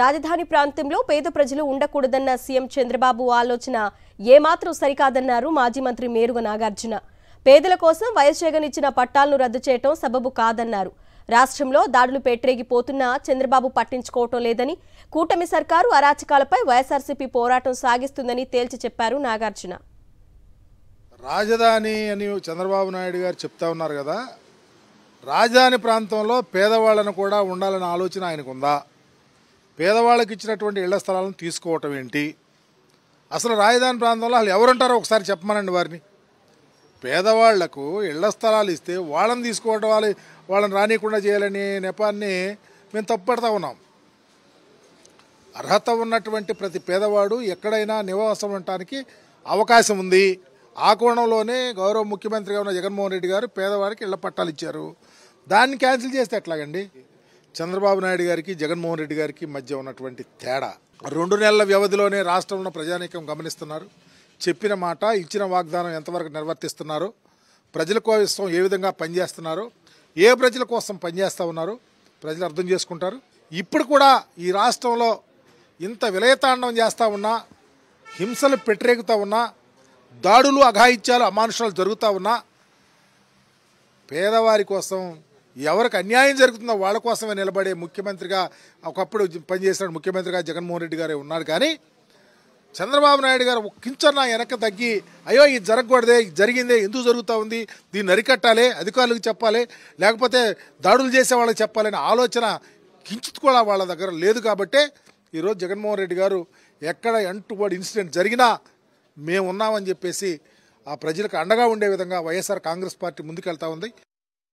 రాజధాని ప్రాంతంలో పేద ప్రజలు ఉండకూడదన్న సీఎం చంద్రబాబు ఆలోచన ఏమాత్రం సరికాదన్నారు మాజీ మంత్రి మేరుగ నాగార్జున పేదల కోసం వైఎస్ జగన్ ఇచ్చిన పట్టాలను రద్దు చేయటం సబబు కాదన్నారు రాష్ట్రంలో దాడులు పెట్టరేగిపోతున్నా చంద్రబాబు పట్టించుకోవటం లేదని కూటమి సర్కారు అరాచకాలపై వైఎస్ఆర్సీపీ పోరాటం సాగిస్తుందని తేల్చి చెప్పారు నాగార్జున రాజధాని అని చంద్రబాబు నాయుడు గారు చెప్తా ఉన్నారు కదా రాజధాని ప్రాంతంలో పేదవాళ్ళను కూడా ఉండాలనే ఆలోచన ఆయనకుందా పేదవాళ్ళకి ఇచ్చినటువంటి ఇళ్ల స్థలాలను తీసుకోవటం ఏంటి అసలు రాజధాని ప్రాంతంలో వాళ్ళు ఎవరుంటారో ఒకసారి చెప్పమనండి వారిని పేదవాళ్లకు ఇళ్ల స్థలాలు ఇస్తే వాళ్ళని తీసుకోవటం వాళ్ళు వాళ్ళని రానియకుండా చేయాలని నెపాన్ని మేము తప్పుపడతా ఉన్నాం అర్హత ఉన్నటువంటి ప్రతి పేదవాడు ఎక్కడైనా నివాసం ఉండటానికి అవకాశం ఉంది ఆ కోణంలోనే గౌరవ ముఖ్యమంత్రిగా ఉన్న జగన్మోహన్ రెడ్డి గారు పేదవాడికి ఇళ్ల పట్టాలు ఇచ్చారు దాన్ని క్యాన్సిల్ చేస్తే ఎట్లాగండి చంద్రబాబు నాయుడు గారికి జగన్మోహన్ రెడ్డి గారికి మధ్య ఉన్నటువంటి తేడా రెండు నెలల వ్యవధిలోనే రాష్ట్రంలో ప్రజానీకం గమనిస్తున్నారు చెప్పిన మాట ఇచ్చిన వాగ్దానం ఎంతవరకు నిర్వర్తిస్తున్నారో ప్రజల కోసం ఏ విధంగా పనిచేస్తున్నారో ఏ ప్రజల కోసం పనిచేస్తూ ఉన్నారో ప్రజలు అర్థం చేసుకుంటారు ఇప్పుడు కూడా ఈ రాష్ట్రంలో ఇంత విలయతాండం చేస్తూ ఉన్నా హింసలు పెట్టరేగుతూ ఉన్నా దాడులు అఘాయిత్యాలు అమానుషాలు జరుగుతూ ఉన్నా పేదవారి కోసం ఎవరికి అన్యాయం జరుగుతుందో వాళ్ళ కోసమే నిలబడే ముఖ్యమంత్రిగా ఒకప్పుడు పనిచేసిన ముఖ్యమంత్రిగా జగన్మోహన్ రెడ్డి గారే ఉన్నారు కానీ చంద్రబాబు నాయుడు గారు కించన్న వెనక తగ్గి అయ్యో ఇది జరగకూడదే జరిగిందే ఎందుకు జరుగుతూ ఉంది దీన్ని అరికట్టాలి అధికారులకు చెప్పాలి లేకపోతే దాడులు చేసే వాళ్ళకి చెప్పాలనే ఆలోచన కించిత్ కూడా వాళ్ళ దగ్గర లేదు కాబట్టే ఈరోజు జగన్మోహన్ రెడ్డి గారు ఎక్కడ ఎంటుబడి ఇన్సిడెంట్ జరిగినా మేము ఉన్నామని చెప్పేసి ఆ ప్రజలకు అండగా ఉండే విధంగా వైఎస్ఆర్ కాంగ్రెస్ పార్టీ ముందుకెళ్తా ఉంది